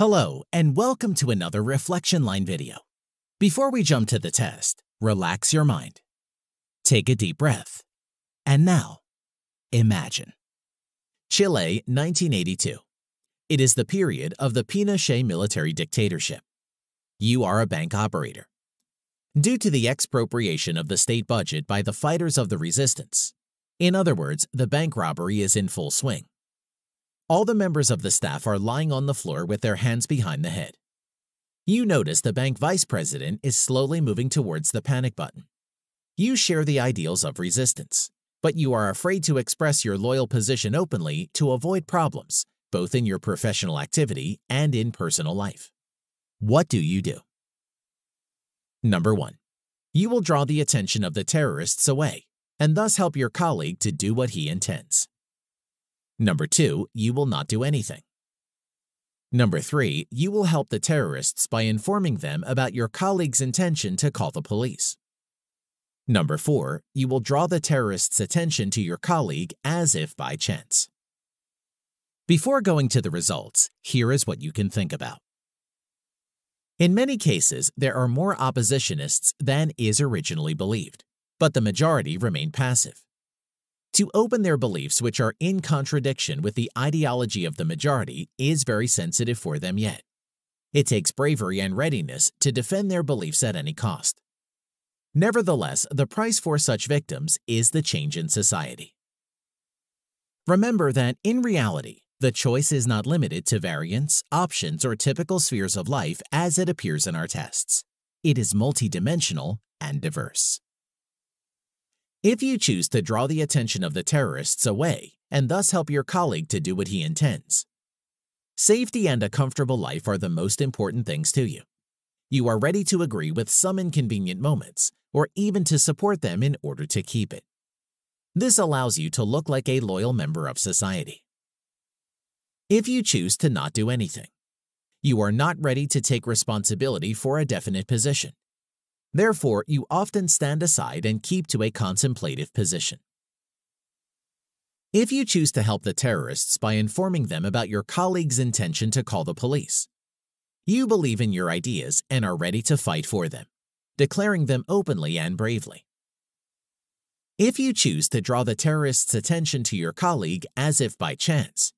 Hello, and welcome to another Reflection Line video. Before we jump to the test, relax your mind. Take a deep breath. And now, imagine. Chile, 1982. It is the period of the Pinochet military dictatorship. You are a bank operator. Due to the expropriation of the state budget by the fighters of the resistance, in other words, the bank robbery is in full swing. All the members of the staff are lying on the floor with their hands behind the head. You notice the bank vice president is slowly moving towards the panic button. You share the ideals of resistance, but you are afraid to express your loyal position openly to avoid problems, both in your professional activity and in personal life. What do you do? Number 1. You will draw the attention of the terrorists away and thus help your colleague to do what he intends. Number two, you will not do anything. Number three, you will help the terrorists by informing them about your colleague's intention to call the police. Number four, you will draw the terrorist's attention to your colleague as if by chance. Before going to the results, here is what you can think about. In many cases, there are more oppositionists than is originally believed, but the majority remain passive. To open their beliefs, which are in contradiction with the ideology of the majority, is very sensitive for them yet. It takes bravery and readiness to defend their beliefs at any cost. Nevertheless, the price for such victims is the change in society. Remember that in reality, the choice is not limited to variants, options, or typical spheres of life as it appears in our tests. It is multidimensional and diverse. If you choose to draw the attention of the terrorists away and thus help your colleague to do what he intends. Safety and a comfortable life are the most important things to you. You are ready to agree with some inconvenient moments or even to support them in order to keep it. This allows you to look like a loyal member of society. If you choose to not do anything, you are not ready to take responsibility for a definite position Therefore, you often stand aside and keep to a contemplative position. If you choose to help the terrorists by informing them about your colleague's intention to call the police, you believe in your ideas and are ready to fight for them, declaring them openly and bravely. If you choose to draw the terrorist's attention to your colleague as if by chance,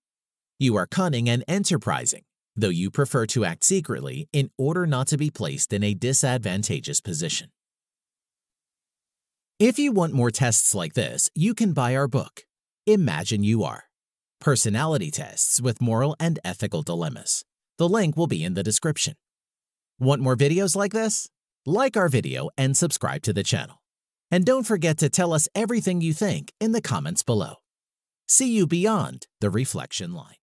you are cunning and enterprising though you prefer to act secretly in order not to be placed in a disadvantageous position. If you want more tests like this, you can buy our book, Imagine You Are, Personality Tests with Moral and Ethical Dilemmas. The link will be in the description. Want more videos like this? Like our video and subscribe to the channel. And don't forget to tell us everything you think in the comments below. See you beyond the reflection line.